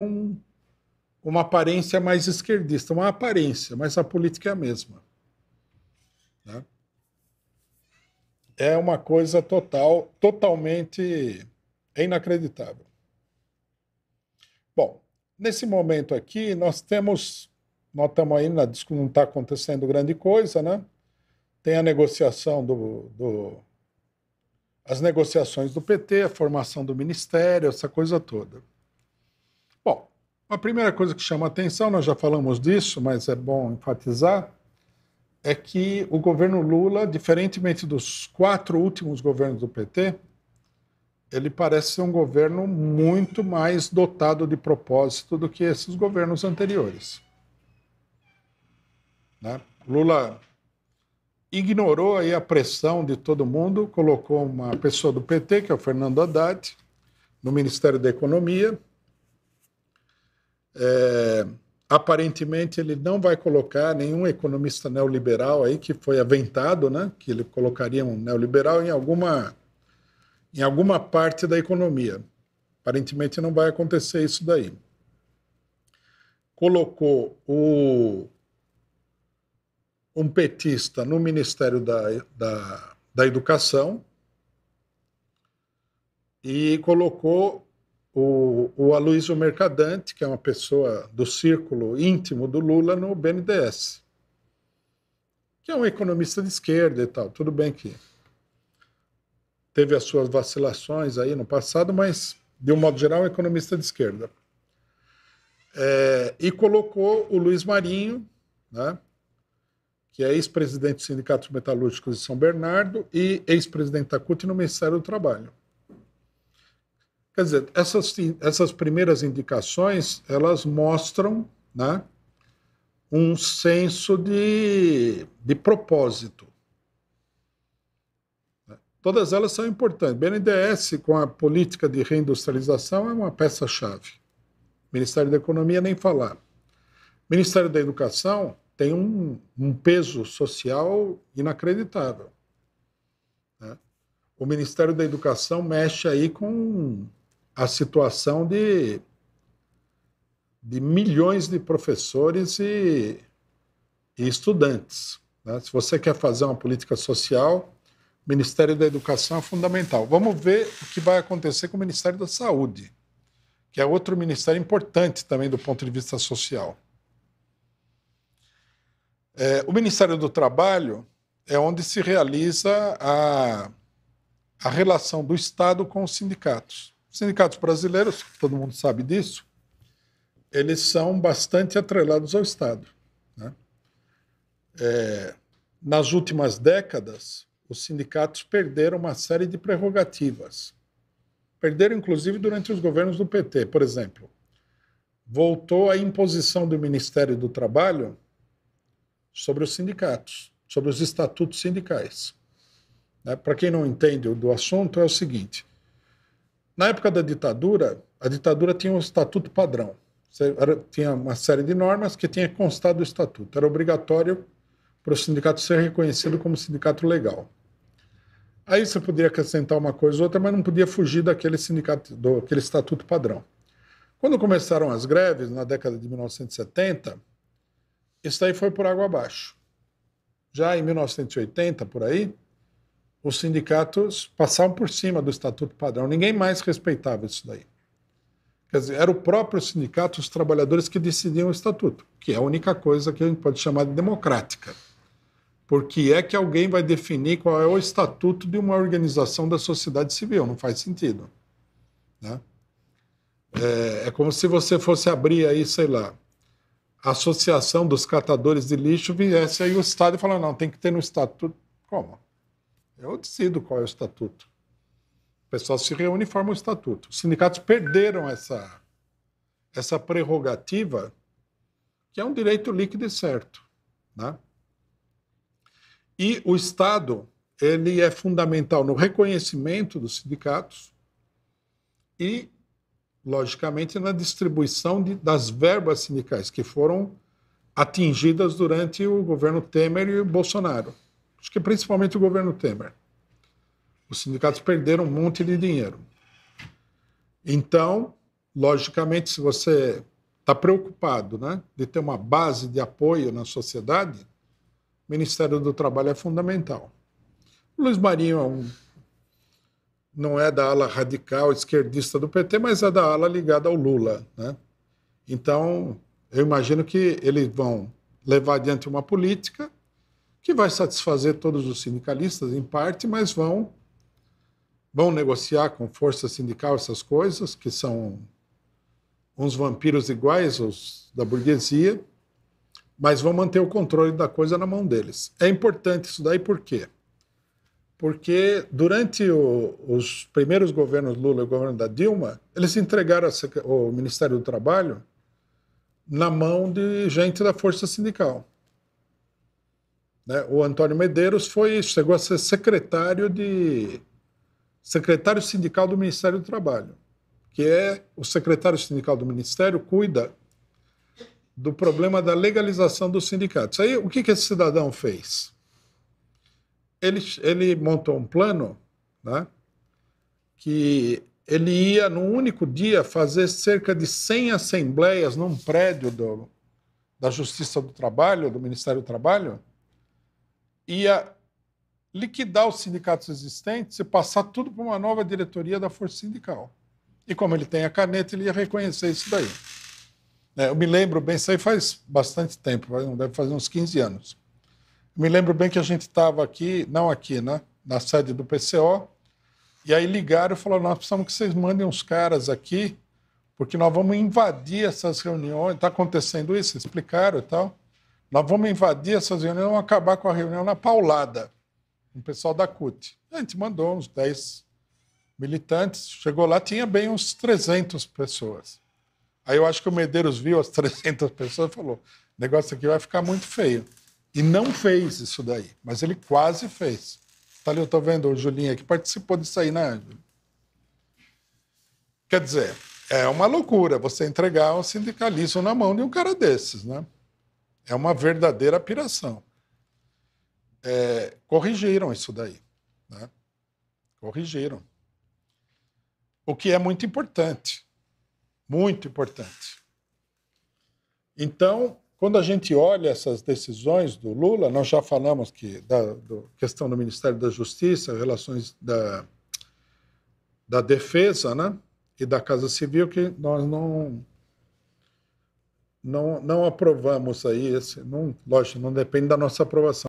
um, uma aparência mais esquerdista, uma aparência, mas a política é a mesma. Né? É uma coisa total, totalmente inacreditável. Bom, nesse momento aqui nós temos, nós estamos aí, na, não está acontecendo grande coisa, né? Tem a negociação do, do as negociações do PT, a formação do ministério, essa coisa toda. A primeira coisa que chama atenção, nós já falamos disso, mas é bom enfatizar, é que o governo Lula, diferentemente dos quatro últimos governos do PT, ele parece ser um governo muito mais dotado de propósito do que esses governos anteriores. Né? Lula ignorou aí a pressão de todo mundo, colocou uma pessoa do PT, que é o Fernando Haddad, no Ministério da Economia é, aparentemente ele não vai colocar nenhum economista neoliberal aí que foi aventado, né? Que ele colocaria um neoliberal em alguma em alguma parte da economia. Aparentemente não vai acontecer isso daí. Colocou o um petista no Ministério da, da, da Educação e colocou o, o Aloysio Mercadante, que é uma pessoa do círculo íntimo do Lula, no BNDES, que é um economista de esquerda e tal. Tudo bem que teve as suas vacilações aí no passado, mas, de um modo geral, é um economista de esquerda. É, e colocou o Luiz Marinho, né, que é ex-presidente do Sindicato Metalúrgicos de São Bernardo e ex-presidente da CUT no Ministério do Trabalho. Quer dizer, essas, essas primeiras indicações, elas mostram né, um senso de, de propósito. Todas elas são importantes. O BNDES, com a política de reindustrialização, é uma peça-chave. Ministério da Economia, nem falar. Ministério da Educação tem um, um peso social inacreditável. Né? O Ministério da Educação mexe aí com a situação de, de milhões de professores e, e estudantes. Né? Se você quer fazer uma política social, o Ministério da Educação é fundamental. Vamos ver o que vai acontecer com o Ministério da Saúde, que é outro ministério importante também do ponto de vista social. É, o Ministério do Trabalho é onde se realiza a, a relação do Estado com os sindicatos. Sindicatos brasileiros, todo mundo sabe disso, eles são bastante atrelados ao Estado. Né? É, nas últimas décadas, os sindicatos perderam uma série de prerrogativas. Perderam, inclusive, durante os governos do PT. Por exemplo, voltou a imposição do Ministério do Trabalho sobre os sindicatos, sobre os estatutos sindicais. Né? Para quem não entende do assunto, é o seguinte: na época da ditadura, a ditadura tinha um estatuto padrão. tinha uma série de normas que tinha constado do estatuto. Era obrigatório para o sindicato ser reconhecido como sindicato legal. Aí você podia acrescentar uma coisa ou outra, mas não podia fugir daquele sindicato, do, estatuto padrão. Quando começaram as greves, na década de 1970, isso aí foi por água abaixo. Já em 1980, por aí, os sindicatos passavam por cima do Estatuto Padrão. Ninguém mais respeitava isso daí. Quer dizer, era o próprio sindicato, os trabalhadores que decidiam o Estatuto, que é a única coisa que a gente pode chamar de democrática. Porque é que alguém vai definir qual é o estatuto de uma organização da sociedade civil? Não faz sentido. Né? É, é como se você fosse abrir aí, sei lá, a associação dos catadores de lixo, viesse aí o Estado e falar, não, tem que ter no estatuto. Como? Eu decido qual é o estatuto. O pessoal se reúne e forma o estatuto. Os sindicatos perderam essa, essa prerrogativa, que é um direito líquido e certo. Né? E o Estado ele é fundamental no reconhecimento dos sindicatos e, logicamente, na distribuição de, das verbas sindicais que foram atingidas durante o governo Temer e Bolsonaro acho que principalmente o governo Temer. Os sindicatos perderam um monte de dinheiro. Então, logicamente, se você está preocupado né, de ter uma base de apoio na sociedade, o Ministério do Trabalho é fundamental. O Luiz Marinho é um, não é da ala radical esquerdista do PT, mas é da ala ligada ao Lula. Né? Então, eu imagino que eles vão levar adiante uma política que vai satisfazer todos os sindicalistas em parte, mas vão vão negociar com força sindical essas coisas que são uns vampiros iguais aos da burguesia, mas vão manter o controle da coisa na mão deles. É importante isso daí por quê? Porque durante o, os primeiros governos Lula e o governo da Dilma, eles entregaram a, o Ministério do Trabalho na mão de gente da força sindical. Né? O Antônio Medeiros foi chegou a ser secretário de secretário sindical do Ministério do Trabalho, que é o secretário sindical do Ministério cuida do problema da legalização dos sindicatos. Aí o que que esse cidadão fez? Ele ele montou um plano, né? Que ele ia num único dia fazer cerca de 100 assembleias num prédio do, da Justiça do Trabalho, do Ministério do Trabalho, ia liquidar os sindicatos existentes e passar tudo para uma nova diretoria da Força Sindical. E como ele tem a caneta, ele ia reconhecer isso daí. É, eu me lembro bem, isso aí faz bastante tempo, deve fazer uns 15 anos. Eu me lembro bem que a gente estava aqui, não aqui, né? na sede do PCO, e aí ligaram e falaram, nós precisamos que vocês mandem uns caras aqui, porque nós vamos invadir essas reuniões, está acontecendo isso, explicaram e tal. Nós vamos invadir essas reuniões, vamos acabar com a reunião na paulada, o pessoal da CUT. A gente mandou uns 10 militantes, chegou lá, tinha bem uns 300 pessoas. Aí eu acho que o Medeiros viu as 300 pessoas e falou: o negócio aqui vai ficar muito feio. E não fez isso daí, mas ele quase fez. Tá ali, eu estou vendo o Julinho que participou disso aí, né, Ângelo? Quer dizer, é uma loucura você entregar o sindicalismo na mão de um cara desses, né? É uma verdadeira apiração. É, corrigiram isso daí. Né? Corrigiram. O que é muito importante. Muito importante. Então, quando a gente olha essas decisões do Lula, nós já falamos que da do, questão do Ministério da Justiça, relações da, da Defesa né? e da Casa Civil, que nós não não, não aprovamos aí esse. Não, lógico, não depende da nossa aprovação.